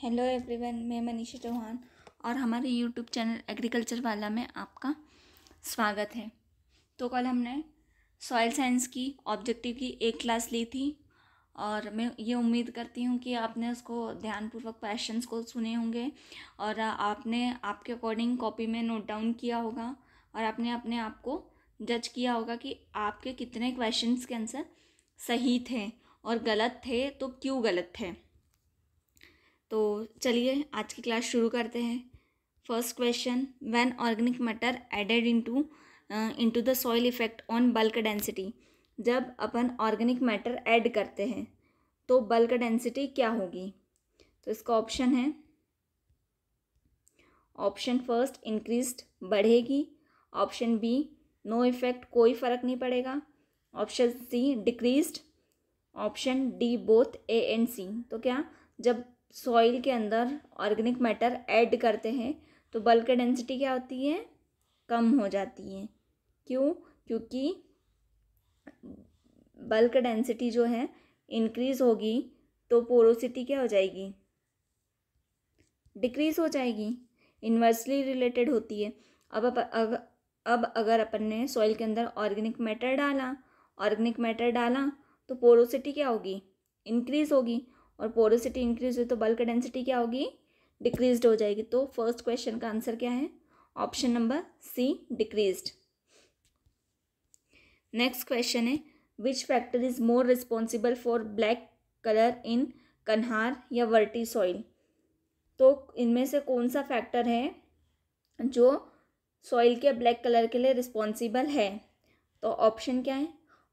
hello everyone मैं मनीषा चौहान और हमारे यूट्यूब चैनल एग्रीकल्चर वाला में आपका स्वागत है तो कल हमने सॉइल साइंस की ऑब्जेक्टिव की एक क्लास ली थी और मैं ये उम्मीद करती हूँ कि आपने उसको ध्यानपूर्वक क्वेश्चंस को सुने होंगे और आपने आपके अकॉर्डिंग कॉपी में नोट डाउन किया होगा और आपने अपने आप को जज किया होगा कि आपके कितने क्वेश्चंस के आंसर सही थे और गलत थे तो क्यों गलत थे तो चलिए आज की क्लास शुरू करते हैं first question when organic matter added into into the soil effect on bulk density जब अपन ऑर्गेनिक मैटर ऐड करते हैं तो बल्क डेंसिटी क्या होगी तो इसका ऑप्शन है ऑप्शन फर्स्ट इंक्रीज बढ़ेगी ऑप्शन बी नो इफेक्ट कोई फ़र्क नहीं पड़ेगा option C decrease option D both A and C तो क्या जब सॉइल के अंदर ऑर्गेनिक मैटर ऐड करते हैं तो बल्क डेंसिटी क्या होती है कम हो जाती है क्यों क्योंकि बल्क डेंसिटी जो है इंक्रीज़ होगी तो पोरोसिटी क्या हो जाएगी डिक्रीज़ हो जाएगी इन्वर्सली रिलेटेड होती है अब अब अग, अब अगर अपन ने सॉइल के अंदर ऑर्गेनिक मैटर डाला ऑर्गेनिक मैटर डाला तो पोरोसिटी क्या होगी इंक्रीज़ होगी और पोरोसिटी इंक्रीज हुई तो बल्क डेंसिटी क्या होगी डिक्रीज हो जाएगी तो फर्स्ट क्वेश्चन का आंसर क्या है option number C decrease next question है which factor is more responsible for black colour in कन्हार या वर्टी सॉइल तो इनमें से कौन सा फैक्टर है जो सॉइल के ब्लैक कलर के लिए रिस्पॉन्सिबल है तो ऑप्शन क्या है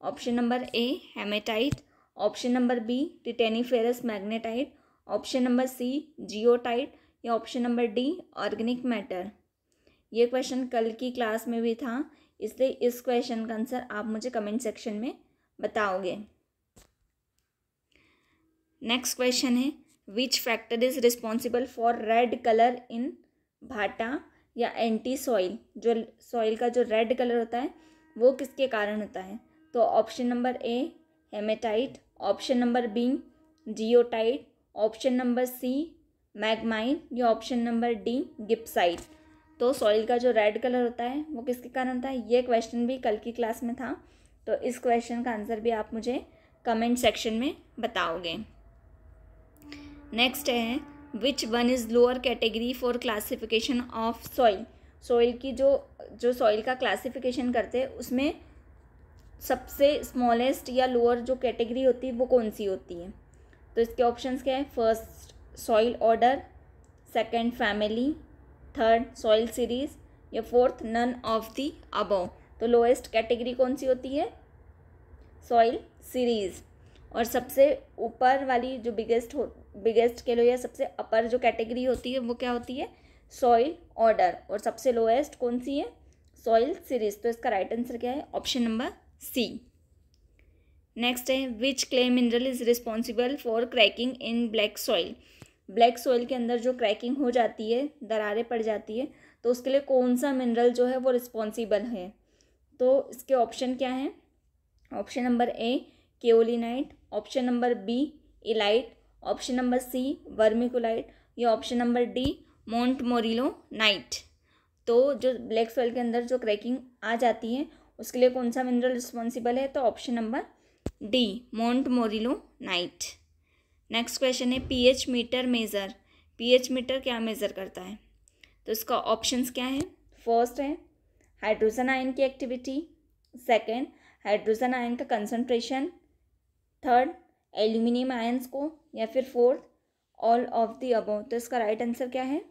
option number A hematite option number B titaniferous magnetite option number C goethite या option number D organic matter ये क्वेश्चन कल की क्लास में भी था इसलिए इस क्वेश्चन का आंसर आप मुझे कमेंट सेक्शन में बताओगे नेक्स्ट क्वेश्चन है which factor is responsible for red colour in भाटा या एंटी सॉइल जो सॉइल का जो रेड कलर होता है वो किसके कारण होता है तो option number A hematite option number B goethite option number C मैगमाइन या ऑप्शन नंबर डी गिप्साइट तो सॉइल का जो रेड कलर होता है वो किसके कारण होता है ये क्वेश्चन भी कल की क्लास में था तो इस क्वेश्चन का आंसर भी आप मुझे कमेंट सेक्शन में बताओगे नेक्स्ट है which one is lower category for classification of soil soil की जो जो सॉइल का क्लासिफिकेशन करते हैं उसमें सबसे स्मॉलेस्ट या लोअर जो कैटेगरी होती है वो कौन सी होती है तो इसके ऑप्शंस क्या है first soil order second family third soil series या fourth none of the above तो लोएस्ट कैटेगरी कौन सी होती है सॉइल सीरीज़ और सबसे ऊपर वाली जो बिगेस्ट हो बिगेस्ट कह लो या सबसे अपर जो कैटेगरी होती है वो क्या होती है सॉइल ऑर्डर और सबसे लोएस्ट कौन सी है सॉइल सीरीज तो इसका राइट आंसर क्या है ऑप्शन नंबर सी नेक्स्ट है which clay mineral is responsible for cracking in black soil black soil के अंदर जो क्रैकिंग हो जाती है दरारें पड़ जाती है तो उसके लिए कौन सा मिनरल जो है वो रिस्पॉन्सिबल है तो इसके ऑप्शन क्या हैं option number A kaolinite option number B illite option number C vermiculite या option number D montmorillonite तो जो ब्लैक सॉइल के अंदर जो क्रैकिंग आ जाती है उसके लिए कौन सा मिनरल रिस्पॉन्सिबल है तो option number D montmorillonite next question है pH meter measure pH meter क्या मेज़र करता है तो इसका ऑप्शंस क्या है फर्स्ट है हाइड्रोजन आयन की एक्टिविटी सेकंड हाइड्रोजन आयन का कंसंट्रेशन थर्ड एल्यूमिनियम आयन्स को या फिर fourth all of the above तो इसका राइट right आंसर क्या है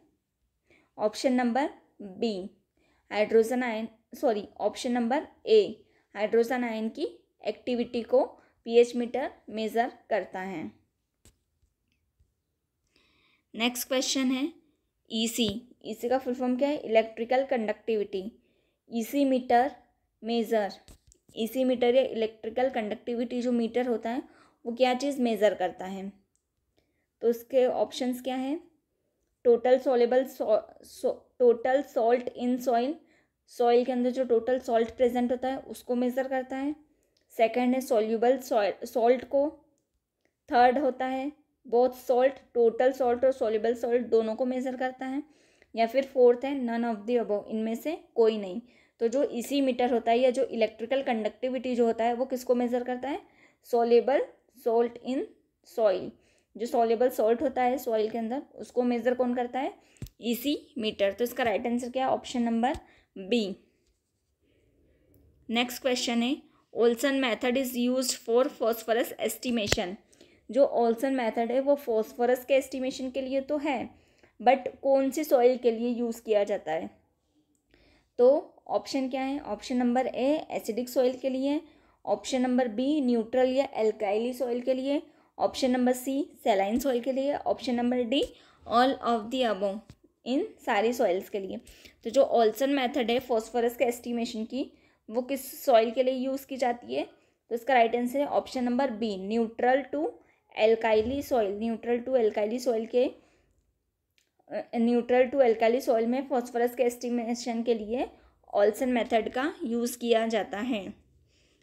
option number B hydrogen ion sorry option number A hydrogen ion की एक्टिविटी को पीएच मीटर मेज़र करता है नेक्स्ट क्वेश्चन है ईसी e ईसी e का फुल फॉर्म क्या है electrical conductivity EC meter measure EC meter या इलेक्ट्रिकल कंडक्टिविटी जो मीटर होता है वो क्या चीज़ मेज़र करता है तो उसके ऑप्शंस क्या है total soluble total salt in soil soil के अंदर जो टोटल सॉल्ट प्रेजेंट होता है उसको मेज़र करता है सेकेंड है सोल्यूबल सॉल्ट को थर्ड होता है बोथ सॉल्ट टोटल सॉल्ट और सोल्यूबल सॉल्ट दोनों को मेज़र करता है या फिर फोर्थ है नन ऑफ दी अबो इनमें से कोई नहीं तो जो इसी मीटर होता है या जो इलेक्ट्रिकल कंडक्टिविटी जो होता है वो किसको मेज़र करता है सोलेबल सॉल्ट इन सॉइल जो सोलेबल सॉल्ट होता है सॉइल के अंदर उसको मेज़र कौन करता है इसी मीटर तो इसका राइट आंसर क्या है option number B next question है Olsen method is use for phosphorus estimation जो ओल्सन मेथड है वो फॉस्फोरस के एस्टिमेशन के लिए तो है बट कौन से सॉइल के लिए यूज़ किया जाता है तो ऑप्शन क्या है option number A acidic soil के लिए ऑप्शन नंबर बी न्यूट्रल या एल्काइली सॉइल के लिए option number C saline soil के लिए option number D all of the above इन सारी सॉइल्स के लिए तो जो ऑल्सन मेथड है फॉस्फोरस के एस्टिमेशन की वो किस सॉइल के लिए यूज़ की जाती है तो इसका राइट आंसर है option number B neutral to एल्काइली soil neutral to एल्काइली soil के न्यूट्रल टू एल्काइली सॉइल में फॉस्फोरस के एस्टिमेशन के लिए ऑल्सन मेथड का यूज़ किया जाता है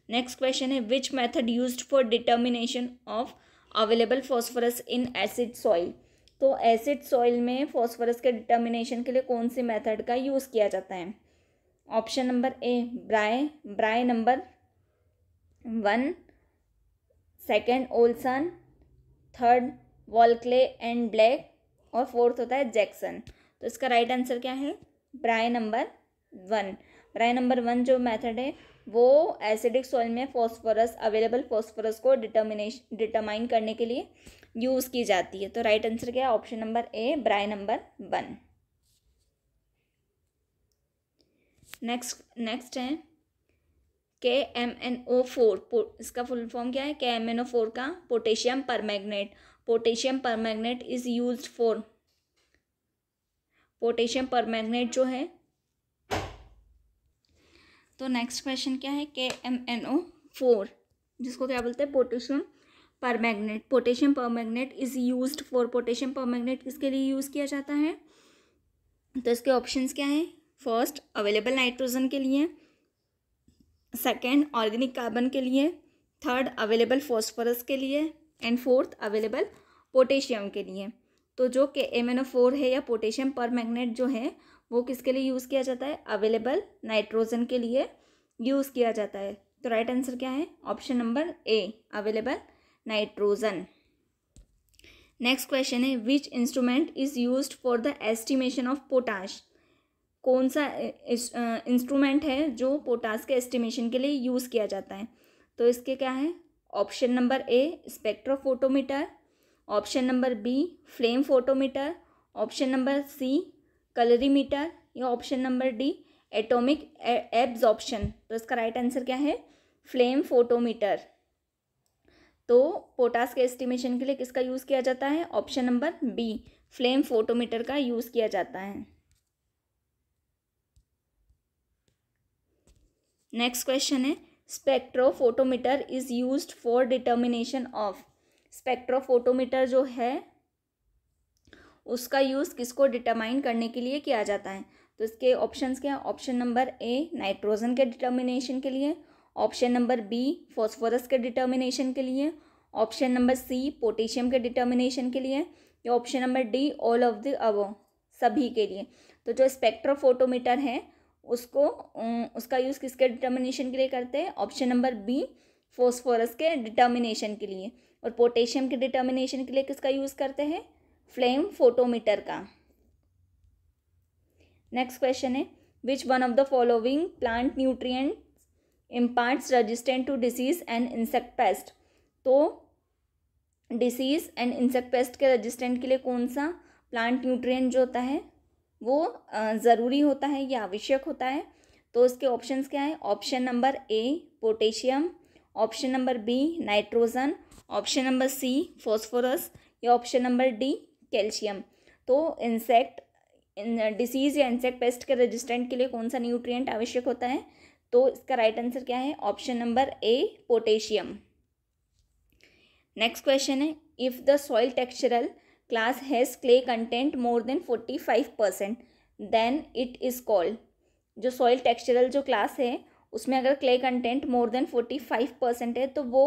नेक्स्ट क्वेश्चन है which method used for determination of available phosphorus in acid soil तो एसिड सॉइल में फॉस्फोरस के डिटर्मिनेशन के लिए कौन से मेथड का यूज़ किया जाता है option number A Bray Bray number one second Olsen third Walkley and Black और फोर्थ होता है जैक्सन तो इसका राइट आंसर क्या है Bray number one Bray number one जो मेथड है वो एसिडिक सॉइल में फॉस्फोरस अवेलेबल फॉस्फोरस को डिटर्मिनेश डिटरमाइन करने के लिए यूज़ की जाती है तो राइट आंसर क्या है option number A Bray number one next next है K M N O four इसका फुल फॉर्म क्या है K M N O four का potassium permanganate potassium permanganate is use for potassium permanganate जो है तो नेक्स्ट क्वेश्चन क्या है K M N O four जिसको क्या बोलते हैं potassium permanganate potassium permanganate is use for potassium permanganate किसके लिए यूज़ किया जाता है तो इसके ऑप्शंस क्या हैं फर्स्ट अवेलेबल नाइट्रोजन के लिए सेकेंड ऑर्गेनिक कार्बन के लिए थर्ड अवेलेबल फॉस्फोरस के लिए एंड फोर्थ अवेलेबल पोटेशियम के लिए तो जो के एम एन ओ फोर है या पोटेशियम पर मैगनेट जो है वो किसके लिए यूज़ किया जाता है अवेलेबल नाइट्रोजन के लिए यूज़ किया जाता है तो राइट आंसर क्या है option number A available nitrogen next question है which instrument is use for the estimation of potash कौन सा इंस्ट्रूमेंट है जो पोटास के एस्टिमेशन के लिए यूज़ किया जाता है तो इसके क्या है option number A spectrophotometer option number B flame photometer option number C colorimeter या option number D atomic absorption तो इसका राइट आंसर क्या है फ्लेम फोटोमीटर तो पोटास के एस्टिमेशन के लिए किसका यूज़ किया जाता है option number B flame photometer का यूज़ किया जाता है नेक्स्ट क्वेश्चन है spectrophotometer is use for determination of spectrophotometer जो है उसका यूज़ किसको डिटरमाइन करने के लिए किया जाता है तो इसके ऑप्शंस क्या ऑप्शन नंबर ए नाइट्रोजन के डिटर्मिनेशन के लिए ऑप्शन नंबर बी फॉस्फोरस के डिटर्मिनेशन के लिए ऑप्शन नंबर सी पोटेशियम के डिटर्मिनेशन के लिए या option number D all of the above सभी के लिए तो जो स्पेक्ट्रोफोटोमीटर है उसको उसका यूज़ किसके डिटर्मिनेशन के लिए करते हैं ऑप्शन नंबर बी फॉस्फोरस के डिटर्मिनेशन के लिए और पोटेशियम के डिटर्मिनेशन के लिए किसका यूज़ करते हैं फ्लेम फोटोमीटर का नेक्स्ट क्वेश्चन है which one of the following plant nutrient imparts resistant to disease and insect pest तो डिसीज एंड इंसेक्ट पेस्ट के रजिस्टेंट के लिए कौन सा प्लांट न्यूट्रिएंट जो होता है वो ज़रूरी होता है या आवश्यक होता है तो इसके ऑप्शंस क्या है option number A potassium option number B nitrogen option number C phosphorus या ऑप्शन नंबर डी कैल्शियम तो इंसेक्ट डिसीज़ या इंसेक्ट पेस्ट के रेजिस्टेंट के लिए कौन सा न्यूट्रिएंट आवश्यक होता है तो इसका राइट आंसर क्या है option number A potassium next question है if the soil textural has clay content more than forty five percent then it is called जो सॉइल टेक्सचरल जो क्लास है उसमें अगर clay content more than forty five percent है तो वो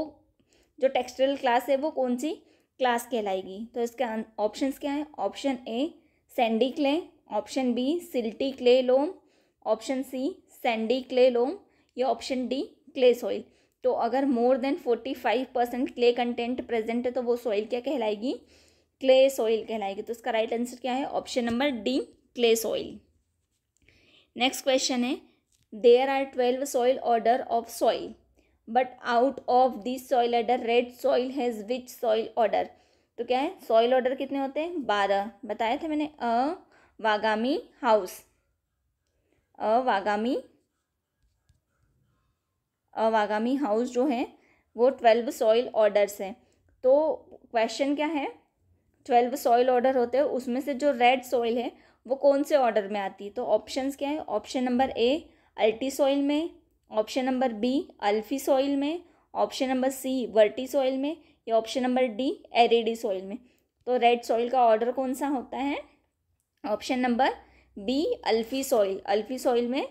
जो टेक्सचरल क्लास है वो कौन सी क्लास कहलाएगी तो इसके ऑप्शंस क्या है option A sandy clay option B silty clay loam option C sandy clay loam या ऑप्शन डी क्ले सॉइल तो अगर more than forty five percent clay content present है तो वो सॉइल क्या कहलाएगी क्ले सॉइल कहलाएगी तो इसका राइट आंसर क्या है option number D clay soil next question है there are twelve soil order of soil but out of this soil order red soil has which soil order तो क्या है सॉइल ऑर्डर कितने होते हैं बारह बताया था मैंने अ वागामी हाउस अवागामी अवागामी हाउस जो है वो ट्वेल्व सॉइल ऑर्डर्स हैं तो क्वेश्चन क्या है ट्वेल्व सॉइल ऑर्डर होते हैं उसमें से जो रेड सॉइल है वो कौन से ऑर्डर में आती है तो ऑप्शंस क्या है option number A ultisol में option number B alfisol में option number C vertisol में या option number D aridisol में तो रेड सॉइल का ऑर्डर कौन सा होता है option number B alfisol alfisol में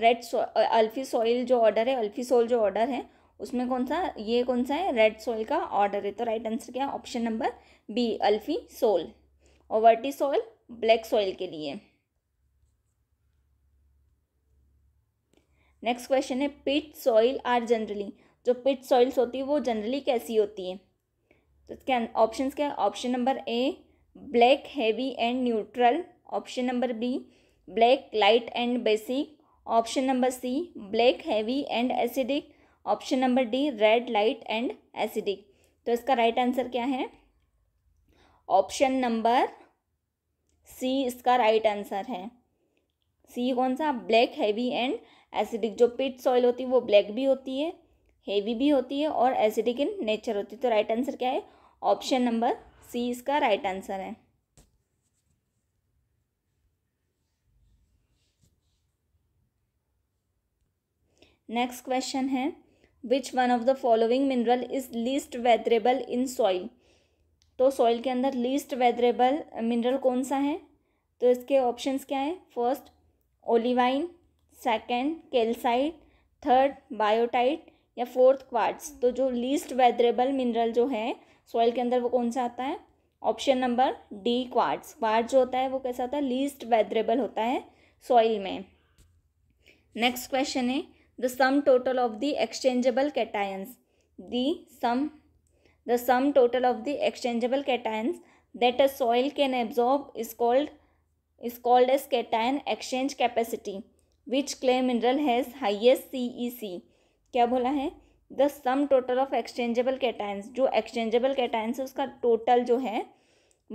रेड अल्फी सॉइल जो ऑर्डर है अल्फी सॉइल जो ऑर्डर है उसमें कौन सा ये कौन सा है रेड सॉइल का ऑर्डर है तो राइट आंसर क्या है option number B alfisol और वर्टी सॉइल ब्लैक सॉइल के लिए नेक्स्ट क्वेश्चन है पिट सॉइल आर जनरली जो पिट सॉइल्स होती है वो जनरली कैसी होती है तो इसके ऑप्शन क्या है option number A black heavy and neutral option number B black light and basic option number C black heavy and acidic option number D red light and acidic तो इसका राइट right आंसर क्या है option number C इसका right right answer है सी कौन सा black heavy and acidic जो पिट soil होती है वो ब्लैक भी होती है हेवी भी होती है और एसिडिक इन नेचर होती है तो राइट right आंसर क्या है ऑप्शन नंबर सी इसका राइट आंसर है नेक्स्ट क्वेश्चन है which one of the following mineral is least weatherable in soil तो सॉइल के अंदर लीस्ट वेदरेबल मिनरल कौन सा है तो इसके ऑप्शंस क्या है first olivine second calcite third biotite या फोर्थ क्वार्ट्स तो जो लीस्ट वेदरेबल मिनरल जो है सॉइल के अंदर वो कौन सा आता है option number D quartz quartz जो होता है वो कैसा होता है लीस्ट वेदरेबल होता है सॉइल में नेक्स्ट क्वेश्चन है the sum total of the exchangeable cations the sum the sum total of the exchangeable cations that a soil can absorb is called is called as cation exchange capacity which clay mineral has highest CEC क्या बोला है the sum total of exchangeable cations जो exchangeable cations है उसका total जो है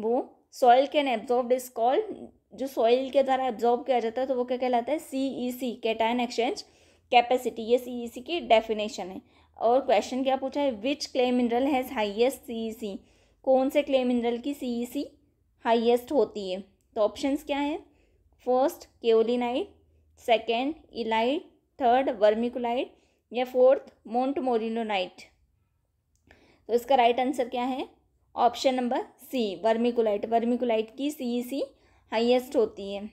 वो soil can absorb is called जो सॉइल के द्वारा एब्जॉर्ब किया जाता है तो वो क्या कहलाता है C E C cation exchange capacity ये सी ई सी की डेफिनेशन है और क्वेश्चन क्या पूछा है which clay mineral has highest C E C कौन से क्ले मिनरल की सी ई सी हाइएस्ट होती है तो ऑप्शन तो क्या है first kaolinite second illite third vermiculite या फोर्थ मोन्टमोरिनोनाइट तो इसका राइट आंसर क्या है option number C vermiculite vermiculite की सी ई सी हाइएस्ट होती है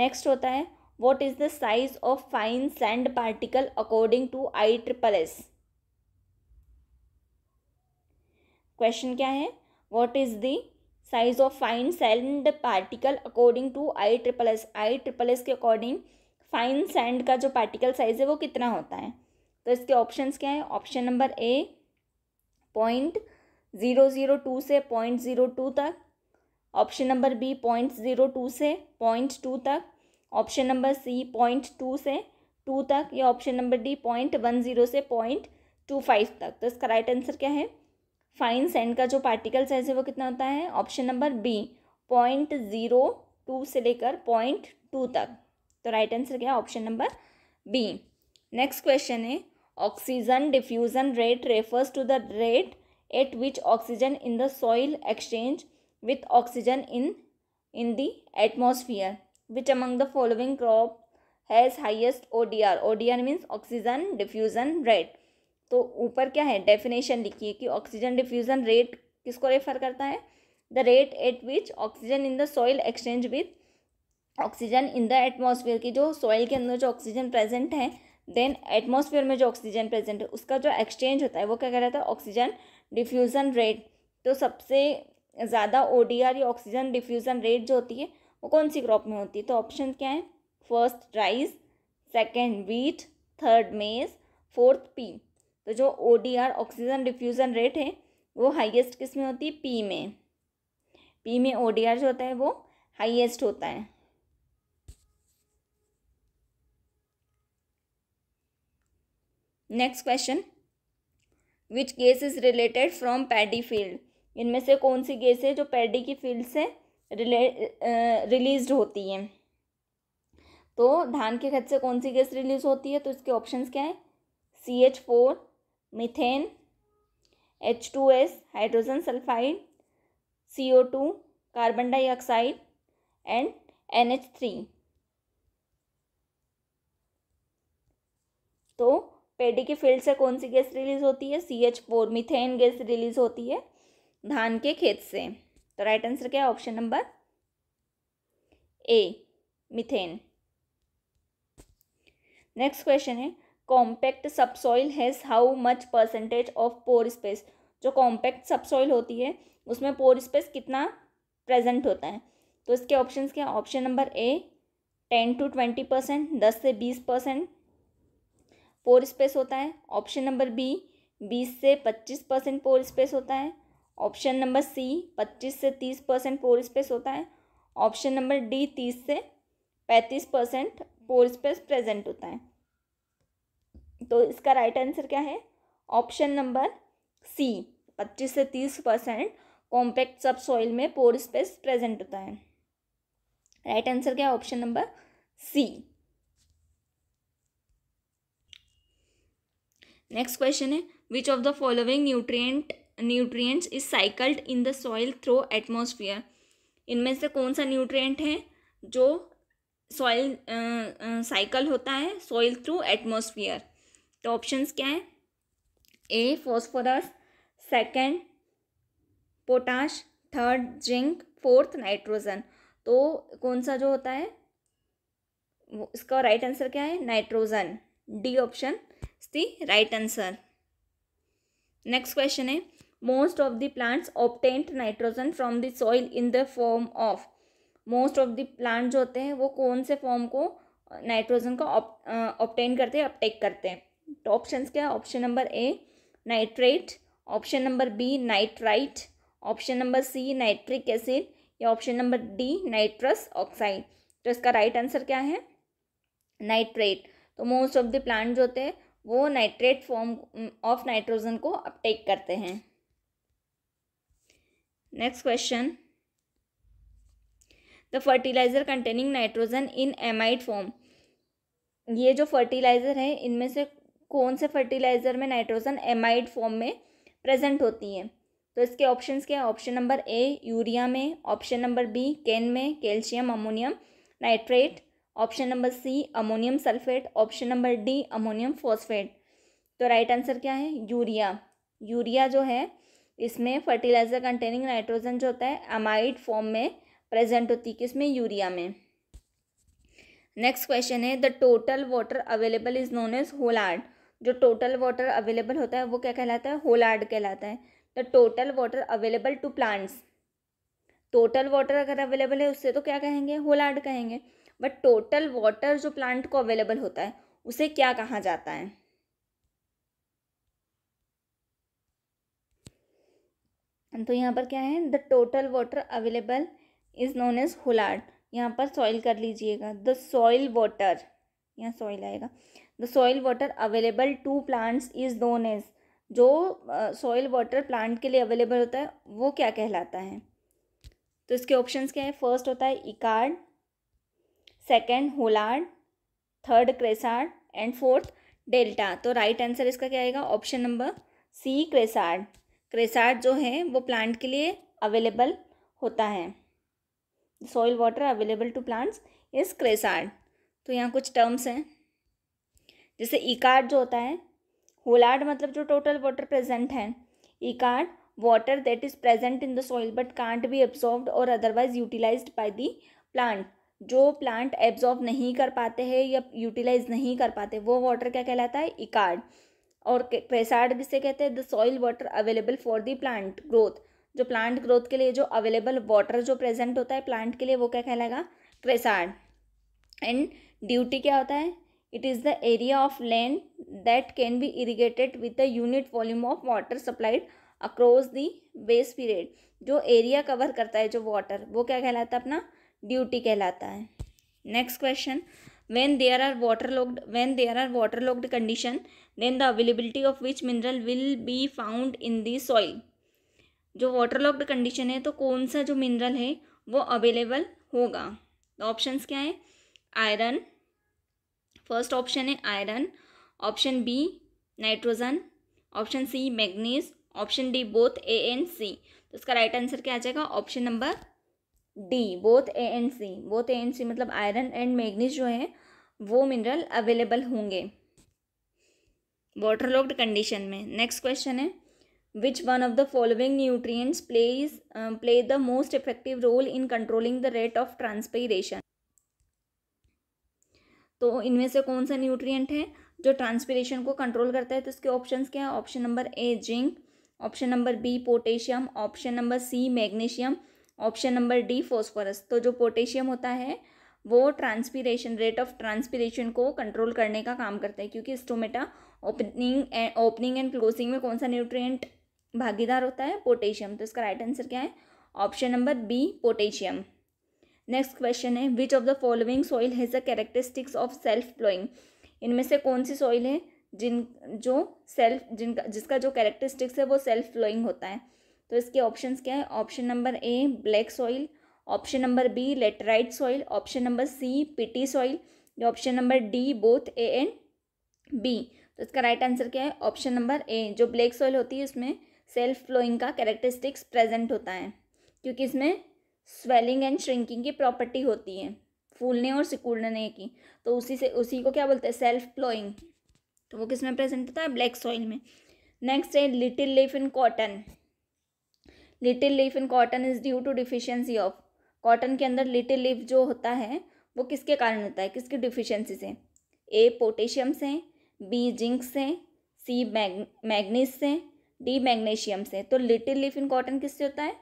नेक्स्ट होता है what what is of fine sand particle according to I triple S question क्या है what is the size of fine sand particle according to I triple S I triple S के according fine sand का जो particle size है वो कितना होता है तो इसके ऑप्शन क्या है option number A point zero zero two से पॉइंट ज़ीरो टू तक option number B point zero two से पॉइंट टू तक option number C point two से टू तक या option number D point one zero से पॉइंट टू फाइव तक तो इसका राइट आंसर क्या है फाइन सेंड का जो पार्टिकल साइज है वो कितना होता है option number B point zero two से लेकर पॉइंट टू तक तो राइट आंसर क्या है option number B next question है oxygen diffusion rate refers to the rate at which oxygen in the soil exchange with oxygen in in the atmosphere which among the following crop has highest O D R O D R means oxygen diffusion rate तो ऊपर क्या है definition लिखिए कि oxygen diffusion rate किसको refer करता है the rate at which oxygen in the soil exchange with oxygen in the atmosphere की जो सॉइल के अंदर जो ऑक्सीजन प्रेजेंट है देन एटमोसफियर में जो ऑक्सीजन प्रेजेंट है उसका जो एक्सचेंज होता है वो क्या कहता है ऑक्सीजन डिफ्यूज़न रेट तो सबसे ज़्यादा ओ डी आर या ऑक्सीजन डिफ्यूज़न रेट जो होती है वो कौन सी क्रॉप में होती है तो ऑप्शन क्या है first rice second wheat third maize fourth pea तो जो ओ ऑक्सीजन डिफ्यूज़न रेट है वो हाइएस्ट किस में होती है पी में पी में ओ जो होता है वो हाइएस्ट होता है next question which gas is related from paddy field इनमें से कौन सी गेस है जो पैडी की फील्ड से रिले रिलीज होती हैं तो धान के खत से कौन सी गैस रिलीज होती है तो इसके ऑप्शन क्या है C H four methane H two S hydrogen sulphide C O two carbon dioxide and N H three तो पेडी के फील्ड से कौन सी गैस रिलीज होती है C H four methane gas release होती है धान के खेत से तो राइट आंसर क्या है option number A methane next question है compact subsoil has how much percentage of pore space जो कॉम्पैक्ट सबसॉइल होती है उसमें पोर स्पेस कितना प्रेजेंट होता है तो इसके ऑप्शंस क्या option number A ten to twenty percent दस से बीस परसेंट पोर स्पेस होता है ऑप्शन नंबर बी बीस से पच्चीस परसेंट पोर स्पेस होता है ऑप्शन नंबर सी पच्चीस से तीस परसेंट पोर स्पेस होता है ऑप्शन नंबर डी तीस से पैंतीस परसेंट पोर स्पेस प्रेजेंट होता है तो इसका राइट आंसर क्या है ऑप्शन नंबर सी पच्चीस से तीस परसेंट कॉम्पैक्ट सब सॉइल में पोर स्पेस प्रेजेंट होता है राइट आंसर क्या है ऑप्शन नंबर सी नेक्स्ट क्वेश्चन है which of the following nutrient nutrients is cycled in the soil through atmosphere इनमें से कौन सा न्यूट्रिएंट है जो सॉइल साइकिल होता है सॉइल थ्रू एटमोसफियर तो ऑप्शंस क्या है A phosphorus second potash third zinc fourth nitrogen तो कौन सा जो होता है वो इसका राइट आंसर क्या है नाइट्रोजन डी ऑप्शन इस राइट आंसर नेक्स्ट क्वेश्चन है most of the plants obtained nitrogen from the soil in the form of most of the plant जो होते हैं वो कौन से फॉर्म को नाइट्रोजन का ऑप्टेन करते हैं अपटेक करते हैं तो ऑप्शन क्या है option number A nitrate option number B nitrite option number C nitric acid या option number D nitrous oxide तो इसका राइट right आंसर क्या है नाइट्रेट तो मोस्ट ऑफ द प्लांट जो होते हैं वो नाइट्रेट फॉर्म ऑफ नाइट्रोजन को अपटेक करते हैं next question the fertiliser containing nitrogen in amide form ये जो फर्टिलाइज़र है इनमें से कौन से फर्टिलाइज़र में नाइट्रोजन एमाइड फॉर्म में प्रेजेंट होती है तो इसके ऑप्शंस तो क्या है ऑप्शन नंबर ए यूरिया में ऑप्शन नंबर बी कैन में calcium ammonium nitrate option number C ammonium sulphate option number D ammonium phosphate तो राइट right आंसर क्या है यूरिया यूरिया जो है इसमें फर्टिलाइज़र कंटेनिंग नाइट्रोजन जो होता है अमाइड फॉर्म में प्रेजेंट होती है किसमें यूरिया में नेक्स्ट क्वेश्चन है the total water available is known as holard जो टोटल वाटर अवेलेबल होता है वो क्या कहलाता है होलार्ड कहलाता है the total water available to plants total water अगर अवेलेबल है उससे तो क्या कहेंगे होलार्ड कहेंगे बट टोटल वाटर जो प्लांट को अवेलेबल होता है उसे क्या कहा जाता है तो यहाँ पर क्या है the total water available is known as holard यहाँ पर सॉइल कर लीजिएगा द सॉइल वाटर यहाँ सॉइल आएगा the soil water available to plants is known as जो सॉइल वाटर प्लांट के लिए अवेलेबल होता है वो क्या कहलाता है तो इसके ऑप्शंस क्या है फर्स्ट होता है echard second holard third chresard and fourth delta तो राइट right आंसर इसका क्या आएगा ऑप्शन नंबर सी क्रेसार्ड क्रेसार्ट जो है वो प्लांट के लिए अवेलेबल होता है soil water available to plants is chresard तो यहाँ कुछ टर्म्स हैं जैसे इकार्ड जो होता है होलार्ड मतलब जो टोटल वाटर प्रेजेंट है echard water that is present in the soil but can't be absorb और otherwise utilise by the plant जो प्लांट एब्जॉर्ब नहीं कर पाते हैं या यूटिलाइज नहीं कर पाते वो वाटर क्या कहलाता है इकार्ड और क्रेसाड किसे कहते हैं the soil water available for the plant growth जो प्लांट ग्रोथ के लिए जो अवेलेबल वाटर जो प्रेजेंट होता है प्लांट के लिए वो क्या कहलाएगा क्रेसाड एंड ड्यूटी क्या होता है it is the area of land that can be irrigated with the unit volume of water supplied across the base period जो एरिया कवर करता है जो वाटर वो क्या कहलाता है अपना ड्यूटी कहलाता है next question are water locked waterlogged when are are waterlogged condition then the availability of which mineral will be found in the soil जो वाटर लॉक्ड कंडीशन है तो कौन सा जो मिनरल है वो अवेलेबल होगा ऑप्शन क्या है आयरन फर्स्ट ऑप्शन है iron option B nitrogen option C manganese option D both A and C तो इसका राइट आंसर क्या आ जाएगा option number D both A and C both A and C मतलब आयरन एंड मैग्नीज जो है वो मिनरल अवेलेबल होंगे वाटर लॉक्ड कंडीशन में नेक्स्ट क्वेश्चन है which one of the following nutrients plays play the most effective role in controlling the rate of transpiration तो इनमें से कौन सा न्यूट्रिएंट है जो ट्रांसपीरेशन को कंट्रोल करता है तो इसके ऑप्शन क्या है option number A zinc option number B potassium option number C magnesium option number D phosphorus तो जो पोटेशियम होता है वो ट्रांसपीरेशन रेट ऑफ ट्रांसपीरेशन को कंट्रोल करने का काम करता है क्योंकि stomata opening opening and closing में कौन सा न्यूट्रिएंट भागीदार होता है पोटेशियम तो इसका राइट आंसर क्या है option number B potassium next question है which of the following soil has the characteristics of self flowing इनमें से कौन सी सॉइल है जिन जो सेल्फ जिनका जिसका जो कैरेक्टरिस्टिक्स है वो सेल्फ फ्लोइंग होता है तो इसके ऑप्शन तो क्या है option number A black soil option number B laterite soil option number C peaty soil या option number D both A and B तो इसका राइट आंसर क्या है ऑप्शन नंबर ए जो ब्लैक सॉइल होती है उसमें सेल्फ फ्लोइंग का कैरेक्टरिस्टिक्स प्रेजेंट होता है क्योंकि इसमें स्वेलिंग एंड श्रिंकिंग की प्रॉपर्टी होती है फूलने और सिकुड़ने की तो उसी से उसी को क्या बोलते हैं सेल्फ फ्लोइंग तो वो किस में प्रेजेंट होता है ब्लैक सॉइल में नेक्स्ट है little leaf in cotton little leaf in cotton is due to deficiency of cotton के अंदर लिटिल लीफ जो होता है वो किसके कारण होता है किसकी डिफिशियंसी से ए पोटेशियम से बी जिंक्स हैं सी मैग मैगनीस से डी मैग्नीशियम से तो लिटिल लीफ इन कॉटन किससे होता है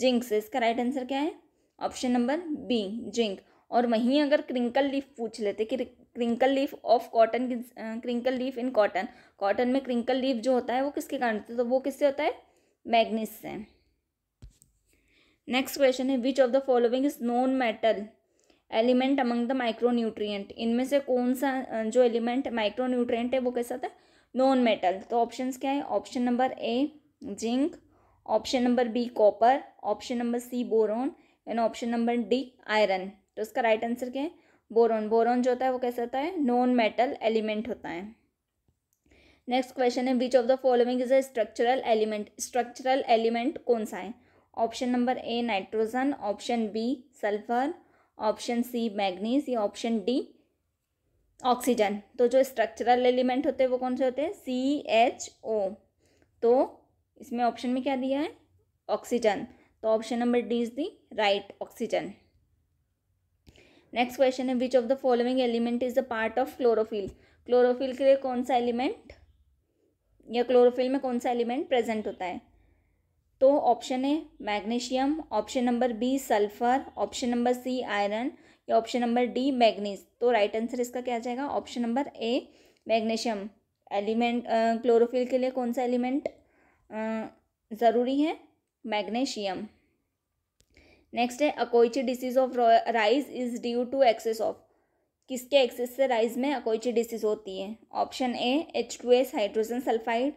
जिंक से इसका राइट आंसर क्या है ऑप्शन नंबर बी जिंक और वहीं अगर क्रिंकल लीफ पूछ लेते कि crinkle leaf of cotton crinkle leaf in cotton cotton में क्रिंकल लीफ जो होता है वो किसके कारण होता है तो वो किससे होता है मैग्नीस से नेक्स्ट क्वेश्चन है which of the following is non metal element among the micronutrient इनमें से कौन सा जो एलिमेंट न्यूट्रियट है वो कैसा था नॉन मेटल तो ऑप्शन क्या है option number A zinc option number B copper option number C boron and option number D iron तो इसका राइट आंसर क्या है बोरोन बोरोन जो होता है वो कैसा होता है नॉन मेटल एलिमेंट होता है नेक्स्ट क्वेश्चन है which of the following is a structural element structural element कौन सा है option number A nitrogen option B sulphur option C manganese या ऑप्शन डी ऑक्सीजन तो जो स्ट्रक्चरल एलिमेंट होते हैं वो कौन से होते हैं सी एच ओ तो इसमें ऑप्शन में क्या दिया है ऑक्सीजन तो option number D is the right oxygen next question है which of the following element is the part of chlorophyll chlorophyll के लिए कौन सा एलिमेंट या क्लोरोफिल में कौन सा एलिमेंट प्रेजेंट होता है तो option A magnesium option number B sulphur option number C iron या ऑप्शन नंबर डी मैग्नीज तो राइट आंसर इसका क्या आ जाएगा option number A magnesium element chlorophyll के लिए कौन सा एलिमेंट ज़रूरी है मैग्नीशियम नेक्स्ट है akiochi disease of rice is due to excess of किसके एक्सेस से राइज में अकोइची डिसीज होती है option A H two S hydrogen sulphide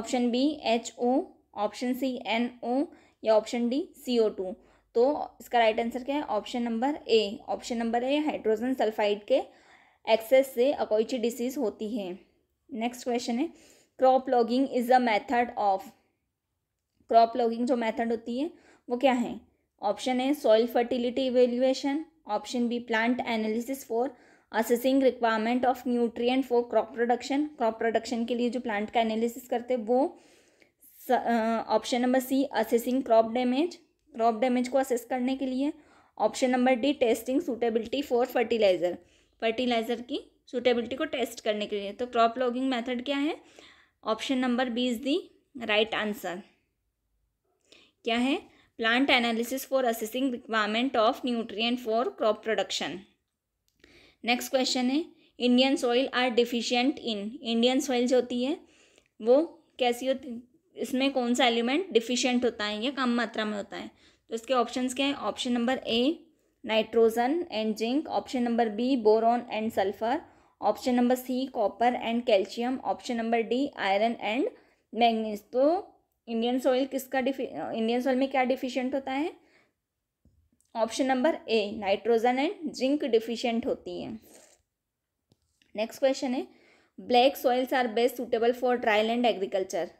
option B H O option C N O या option D C O two तो इसका right answer क्या है option number A option number A hydrogen sulphide के excess से akiochi disease होती है next question है crop logging is a method of crop logging जो मेथड होती है वो क्या है option A soil fertility evaluation option B plant analysis for assessing requirement of nutrient for crop production crop production के लिए जो प्लांट का एनालिसिस करते हैं वो option number C assessing crop damage crop damage को असेस करने के लिए option number D testing suitability for fertiliser fertiliser की सूटेबिलिटी को टेस्ट करने के लिए तो क्रॉप लॉगिंग मेथड क्या है option number B is the right answer क्या है plant analysis for assessing requirement of nutrient for crop production next question है Indian soil are deficient in Indian soil जो होती है वो कैसी होती इसमें कौन सा एलिमेंट डिफिशियंट होता है या कम मात्रा में होता है तो इसके ऑप्शंस क्या है option number A nitrogen and zinc option number B boron and sulphur option number C copper and calcium option number D iron and manganese तो इंडियन सॉइल किसका डिफि इंडियन सॉइल में क्या डिफिशियंट होता है option number A nitrogen and zinc deficient होती है next question है black soils are best suitable for dry land agriculture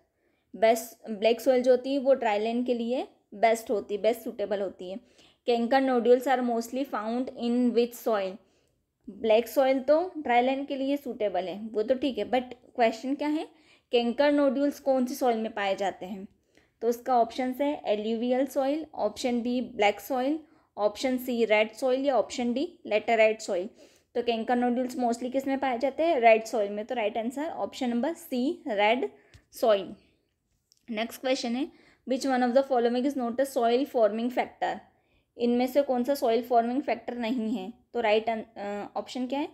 best black soil जो होती है वो ड्राई लैंड के लिए बेस्ट होती है बेस्ट सुटेबल होती है kankar nodules are mostly found in which soil black soil तो ड्राई लैंड के लिए सूटेबल है वो तो ठीक है बट क्वेश्चन क्या है कैंकर नोड्यूल्स कौन सी सॉइल में पाए जाते हैं तो उसका ऑप्शन है alluvial soil option B black soil option C red soil या ऑप्शन डी लेटराइट सॉइल तो कैंकर नोड्यूल्स मोस्टली किस में पाए जाते हैं रेड सॉइल में तो right answer option number C red soil next question है which one of the following is not a soil forming factor इनमें से कौन सा सॉइल फॉर्मिंग फैक्टर नहीं है तो राइट ऑप्शन क्या है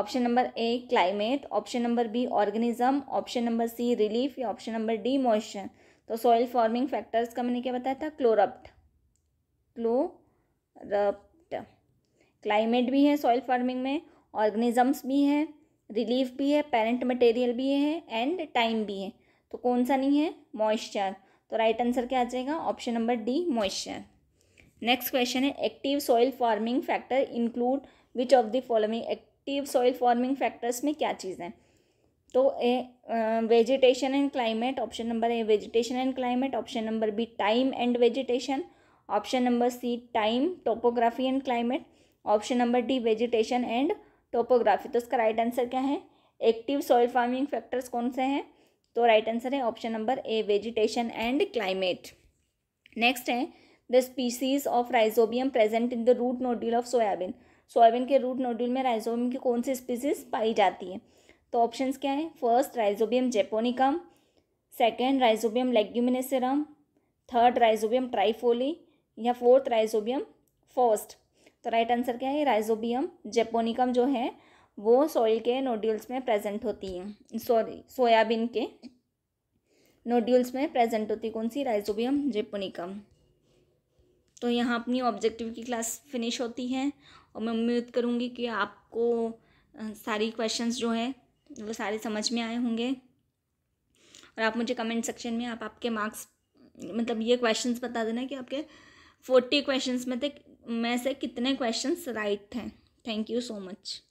option number A climate option number B organism option number C relief या ऑप्शन नंबर डी मॉइस्चर तो सॉइल फॉर्मिंग फैक्टर्स का मैंने क्या बताया था क्लोरप्ट क्लोरप्ट क्लाइमेट भी है सॉइल फार्मिंग में ऑर्गेनिजम्स भी है रिलीफ भी है पेरेंट मटेरियल भी है एंड टाइम भी है तो कौन सा नहीं है मॉइस्चर तो राइट आंसर क्या आ जाएगा option number D moisture next question है active soil farming factor include which of the following active soil farming factors में क्या चीज़ है तो A vegetation and climate option number A vegetation and climate option number B time and vegetation option number C time topography and climate option number D vegetation and topography तो इसका right answer क्या है active soil farming factors कौन से हैं तो right answer है option number A vegetation and climate next है the species of rhizobium present in the root nodule of soybean soybean के रूट नोड्यूल में राइजोबियम की कौन सी स्पीसीज पाई जाती है तो ऑप्शंस तो क्या है first rhizobium japonicum second rhizobium leguminosarum third rhizobium trifolii या फोर्थ राइजोबियम फर्स्ट तो राइट आंसर क्या है राइजोबियम जेपोनिकम जो है वो सॉइल के नोड्यूल्स में प्रेजेंट होती है सॉरी सोयाबीन के नोड्यूल्स में प्रेजेंट होती कौन सी राइजोबियम जेपोनिकम तो यहाँ अपनी ऑब्जेक्टिव की क्लास फिनिश होती है और मैं उम्मीद करूँगी कि आपको सारी क्वेश्चंस जो है वो सारे समझ में आए होंगे और आप मुझे कमेंट सेक्शन में आप आपके मार्क्स मतलब ये क्वेश्चंस बता देना कि आपके फोर्टी क्वेश्चंस में थे में से कितने क्वेश्चंस राइट हैं थैंक यू सो मच